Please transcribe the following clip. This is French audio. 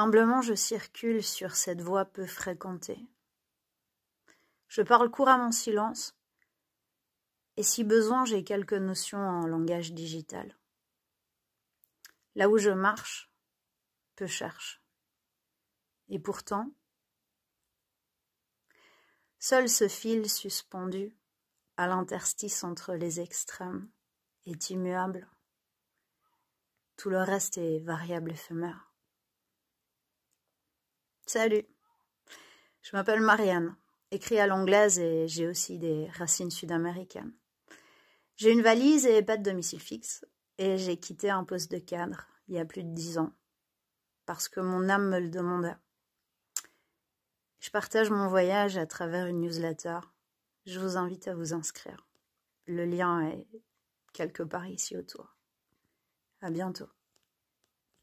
Humblement je circule sur cette voie peu fréquentée. Je parle couramment silence, et si besoin j'ai quelques notions en langage digital. Là où je marche, peu cherche. Et pourtant, seul ce fil suspendu à l'interstice entre les extrêmes est immuable. Tout le reste est variable fumeur. Salut Je m'appelle Marianne, écrit à l'anglaise et j'ai aussi des racines sud-américaines. J'ai une valise et pas de domicile fixe, et j'ai quitté un poste de cadre il y a plus de dix ans, parce que mon âme me le demandait. Je partage mon voyage à travers une newsletter. Je vous invite à vous inscrire. Le lien est quelque part ici autour. À bientôt.